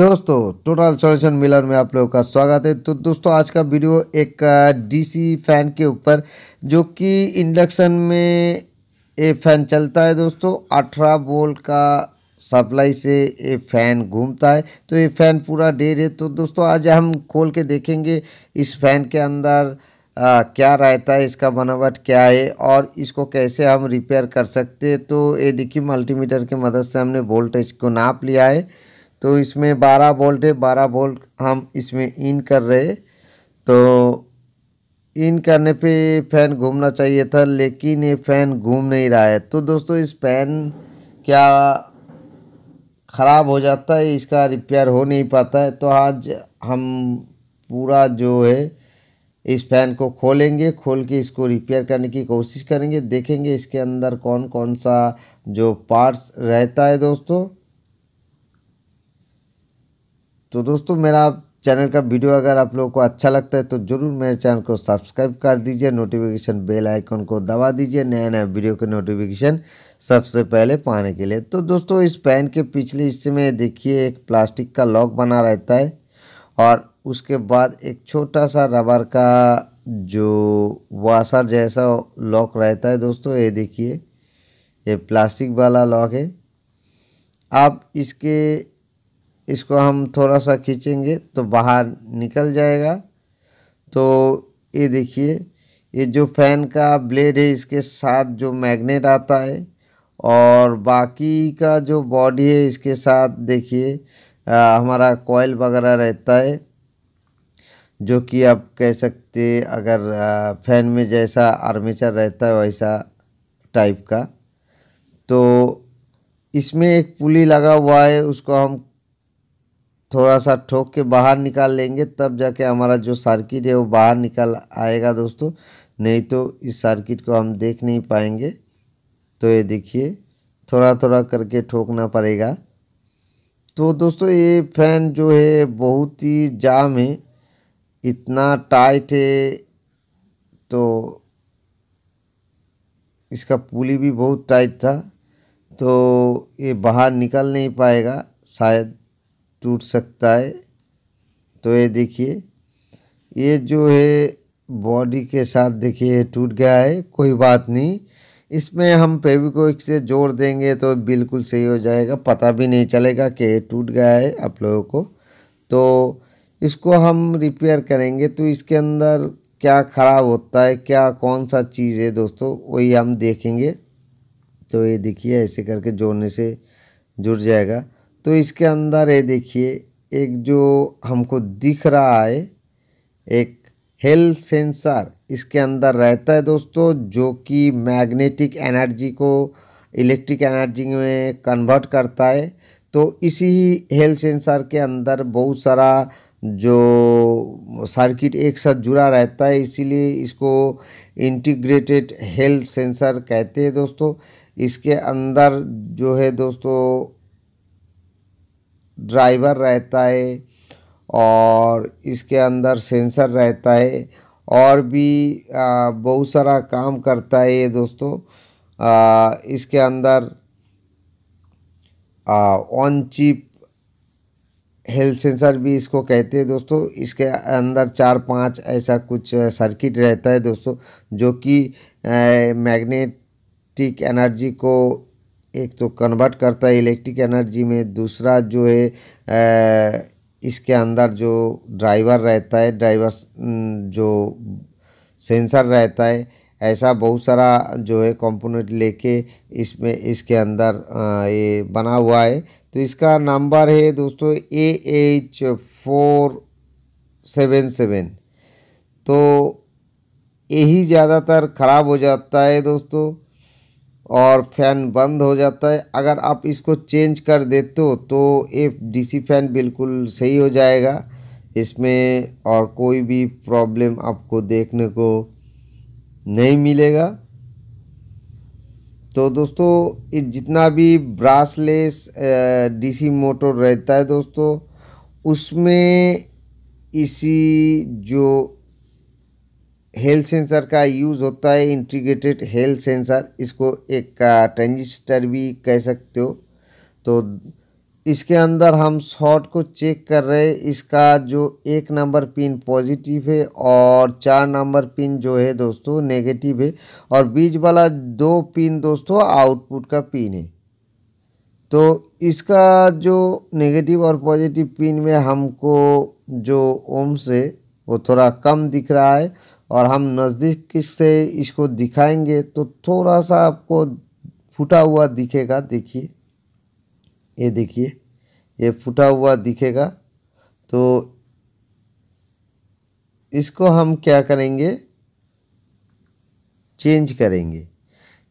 दोस्तों total solution Miller में आप लोगों का स्वागत है तो दोस्तों आज का वीडियो एक डीसी फैन के ऊपर जो कि इंडक्शन में ये फैन चलता है दोस्तों अठारह बोल का सप्लाई से ये फैन घूमता है तो ये फैन पूरा डेर है तो दोस्तों आज हम खोल के देखेंगे इस फैन के अंदर आ, क्या रहता है इसका बनावट क्या है और इसको कैसे हम रिपेयर कर सकते हैं तो ये देखिए मल्टीमीटर की मदद से हमने वोल्टेज को नाप लिया है तो इसमें बारह वोल्ट है बारह वोल्ट हम इसमें इन कर रहे तो इन करने पे फ़ैन घूमना चाहिए था लेकिन ये फ़ैन घूम नहीं रहा है तो दोस्तों इस फ़ैन क्या ख़राब हो जाता है इसका रिपेयर हो नहीं पाता है तो आज हम पूरा जो है इस फ़ैन को खोलेंगे खोल के इसको रिपेयर करने की कोशिश करेंगे देखेंगे इसके अंदर कौन कौन सा जो पार्ट्स रहता है दोस्तों तो दोस्तों मेरा चैनल का वीडियो अगर आप लोगों को अच्छा लगता है तो ज़रूर मेरे चैनल को सब्सक्राइब कर दीजिए नोटिफिकेशन बेल आइकन को दबा दीजिए नया नया वीडियो के नोटिफिकेशन सबसे पहले पाने के लिए तो दोस्तों इस पैन के पिछले हिस्से में देखिए एक प्लास्टिक का लॉक बना रहता है और उसके बाद एक छोटा सा रबर का जो वाशर जैसा लॉक रहता है दोस्तों ये देखिए ये प्लास्टिक वाला लॉक है आप इसके इसको हम थोड़ा सा खींचेंगे तो बाहर निकल जाएगा तो ये देखिए ये जो फैन का ब्लेड है इसके साथ जो मैग्नेट आता है और बाकी का जो बॉडी है इसके साथ देखिए हमारा कॉयल वगैरह रहता है जो कि आप कह सकते अगर फैन में जैसा आर्मेचर रहता है वैसा टाइप का तो इसमें एक पुली लगा हुआ है उसको हम थोड़ा सा ठोक के बाहर निकाल लेंगे तब जाके हमारा जो सर्किट है वो बाहर निकल आएगा दोस्तों नहीं तो इस सर्किट को हम देख नहीं पाएंगे तो ये देखिए थोड़ा थोड़ा करके ठोकना पड़ेगा तो दोस्तों ये फ़ैन जो है बहुत ही जाम है इतना टाइट है तो इसका पुली भी बहुत टाइट था तो ये बाहर निकल नहीं पाएगा शायद टूट सकता है तो ये देखिए ये जो है बॉडी के साथ देखिए टूट गया है कोई बात नहीं इसमें हम एक से जोड़ देंगे तो बिल्कुल सही हो जाएगा पता भी नहीं चलेगा कि टूट गया है आप लोगों को तो इसको हम रिपेयर करेंगे तो इसके अंदर क्या ख़राब होता है क्या कौन सा चीज़ है दोस्तों वही हम देखेंगे तो ये देखिए ऐसे करके जोड़ने से जुड़ जाएगा तो इसके अंदर ये देखिए एक जो हमको दिख रहा है एक हेल्थ सेंसर इसके अंदर रहता है दोस्तों जो कि मैग्नेटिक एनर्जी को इलेक्ट्रिक एनर्जी में कन्वर्ट करता है तो इसी हेल्थ सेंसर के अंदर बहुत सारा जो सर्किट एक साथ जुड़ा रहता है इसीलिए इसको इंटीग्रेटेड हेल्थ सेंसर कहते हैं दोस्तों इसके अंदर जो है दोस्तों ड्राइवर रहता है और इसके अंदर सेंसर रहता है और भी बहुत सारा काम करता है ये दोस्तों इसके अंदर ऑन चिप हेल्थ सेंसर भी इसको कहते हैं दोस्तों इसके अंदर चार पांच ऐसा कुछ सर्किट रहता है दोस्तों जो कि मैग्नेटिक एनर्जी को एक तो कन्वर्ट करता है इलेक्ट्रिक एनर्जी में दूसरा जो है इसके अंदर जो ड्राइवर रहता है ड्राइवर जो सेंसर रहता है ऐसा बहुत सारा जो है कंपोनेंट लेके इसमें इसके अंदर ये बना हुआ है तो इसका नंबर है दोस्तों A H four seven seven तो यही ज़्यादातर ख़राब हो जाता है दोस्तों और फैन बंद हो जाता है अगर आप इसको चेंज कर देते हो तो ये डीसी फैन बिल्कुल सही हो जाएगा इसमें और कोई भी प्रॉब्लम आपको देखने को नहीं मिलेगा तो दोस्तों ये जितना भी ब्रासलेस डीसी मोटर रहता है दोस्तों उसमें इसी जो हेल्थ सेंसर का यूज़ होता है इंटीग्रेटेड हेल्थ सेंसर इसको एक ट्रांजिस्टर भी कह सकते हो तो इसके अंदर हम शॉर्ट को चेक कर रहे हैं इसका जो एक नंबर पिन पॉजिटिव है और चार नंबर पिन जो है दोस्तों नेगेटिव है और बीच वाला दो पिन दोस्तों आउटपुट का पिन है तो इसका जो नेगेटिव और पॉजिटिव पिन में हमको जो ओम्स है वो थोड़ा कम दिख रहा है और हम नज़दीक से इसको दिखाएंगे तो थोड़ा सा आपको फूटा हुआ दिखेगा देखिए ये देखिए ये फूटा हुआ दिखेगा तो इसको हम क्या करेंगे चेंज करेंगे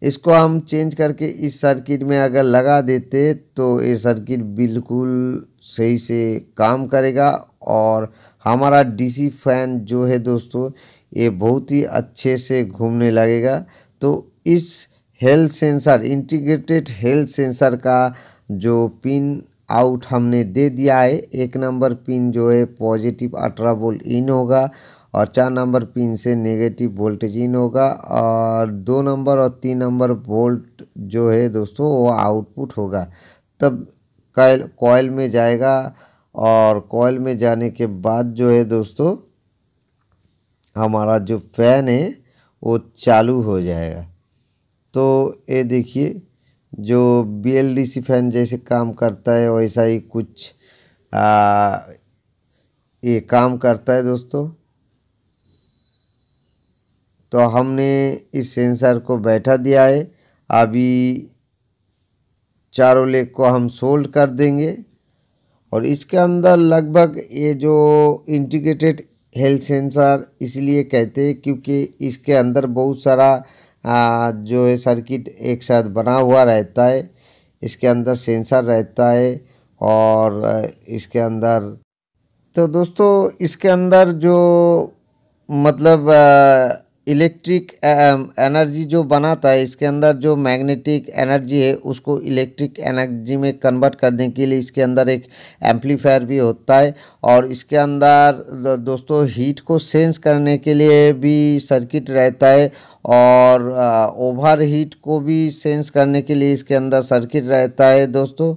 इसको हम चेंज करके इस सर्किट में अगर लगा देते तो ये सर्किट बिल्कुल सही से काम करेगा और हमारा डीसी फैन जो है दोस्तों ये बहुत ही अच्छे से घूमने लगेगा तो इस health sensor integrated health sensor का जो पिन आउट हमने दे दिया है एक नंबर पिन जो है पॉजिटिव अठारह वोल्ट इन होगा और चार नंबर पिन से नेगेटिव वोल्टेज इन होगा और दो नंबर और तीन नंबर वोल्ट जो है दोस्तों वो आउटपुट होगा तब कॉयल कॉयल में जाएगा और कॉयल में जाने के बाद जो है दोस्तों हमारा जो फैन है वो चालू हो जाएगा तो ये देखिए जो बीएलडीसी फैन जैसे काम करता है वैसा ही कुछ आ, ये काम करता है दोस्तों तो हमने इस सेंसर को बैठा दिया है अभी चारों लेग को हम सोल्ड कर देंगे और इसके अंदर लगभग ये जो इंटीग्रेटेड हेल्थ सेंसर इसलिए कहते हैं क्योंकि इसके अंदर बहुत सारा आ, जो है सर्किट एक साथ बना हुआ रहता है इसके अंदर सेंसर रहता है और इसके अंदर तो दोस्तों इसके अंदर जो मतलब आ, इलेक्ट्रिक एनर्जी जो बनाता है इसके अंदर जो मैग्नेटिक एनर्जी है उसको इलेक्ट्रिक एनर्जी में कन्वर्ट करने के लिए इसके अंदर एक एम्पलीफायर भी होता है और इसके अंदर दोस्तों हीट को सेंस करने के लिए भी सर्किट रहता है और ओवर हीट को भी सेंस करने के लिए इसके अंदर सर्किट रहता है दोस्तों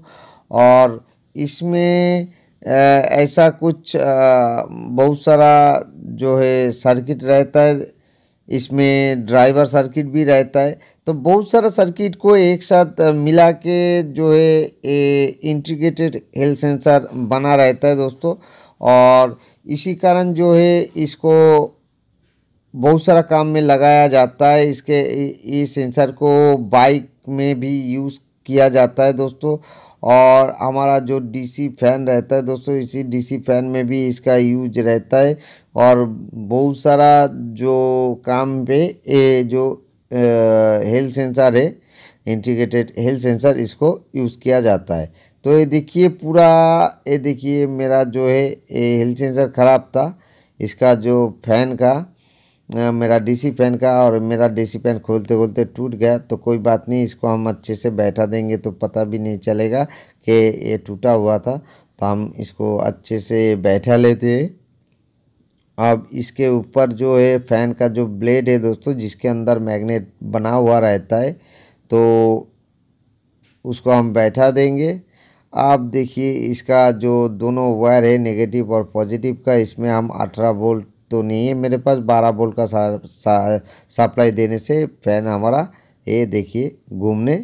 और इसमें ऐसा कुछ बहुत सारा जो है सर्किट रहता है इसमें ड्राइवर सर्किट भी रहता है तो बहुत सारा सर्किट को एक साथ मिला के जो है इंटीग्रेटेड हेल्थ सेंसर बना रहता है दोस्तों और इसी कारण जो है इसको बहुत सारा काम में लगाया जाता है इसके इस सेंसर को बाइक में भी यूज़ किया जाता है दोस्तों और हमारा जो डीसी फैन रहता है दोस्तों इसी डीसी फैन में भी इसका यूज रहता है और बहुत सारा जो काम पे ये जो हेल्थ सेंसर है इंटीग्रेटेड हेल्थ सेंसर इसको यूज़ किया जाता है तो ये देखिए पूरा ये देखिए मेरा जो है ये हेल्थ सेंसर ख़राब था इसका जो फैन का मेरा डीसी पेन का और मेरा डीसी पेन खोलते खोलते टूट गया तो कोई बात नहीं इसको हम अच्छे से बैठा देंगे तो पता भी नहीं चलेगा कि ये टूटा हुआ था तो हम इसको अच्छे से बैठा लेते हैं अब इसके ऊपर जो है फ़ैन का जो ब्लेड है दोस्तों जिसके अंदर मैग्नेट बना हुआ रहता है तो उसको हम बैठा देंगे आप देखिए इसका जो दोनों वायर है नेगेटिव और पॉजिटिव का इसमें हम अठारह वोल्ट तो नहीं है मेरे पास बारह बोल्ट का सप्लाई देने से फ़ैन हमारा ये देखिए घूमने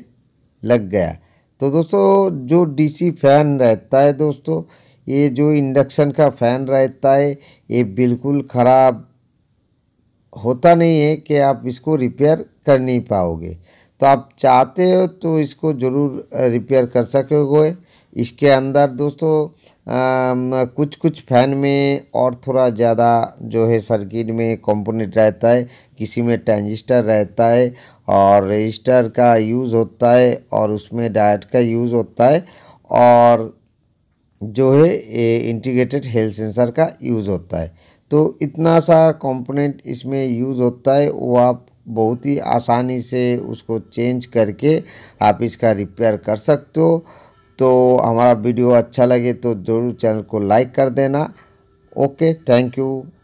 लग गया तो दोस्तों जो डीसी फैन रहता है दोस्तों ये जो इंडक्शन का फ़ैन रहता है ये बिल्कुल ख़राब होता नहीं है कि आप इसको रिपेयर कर नहीं पाओगे तो आप चाहते हो तो इसको ज़रूर रिपेयर कर सकोगे इसके अंदर दोस्तों आ, कुछ कुछ फैन में और थोड़ा ज़्यादा जो है सर्किट में कंपोनेंट रहता है किसी में ट्रांजिस्टर रहता है और रजिस्टर का यूज़ होता है और उसमें डायट का यूज़ होता है और जो है ए, इंटीग्रेटेड हेल्थ सेंसर का यूज़ होता है तो इतना सा कंपोनेंट इसमें यूज़ होता है वो आप बहुत ही आसानी से उसको चेंज करके आप इसका रिपेयर कर सकते हो तो हमारा वीडियो अच्छा लगे तो ज़रूर चैनल को लाइक कर देना ओके थैंक यू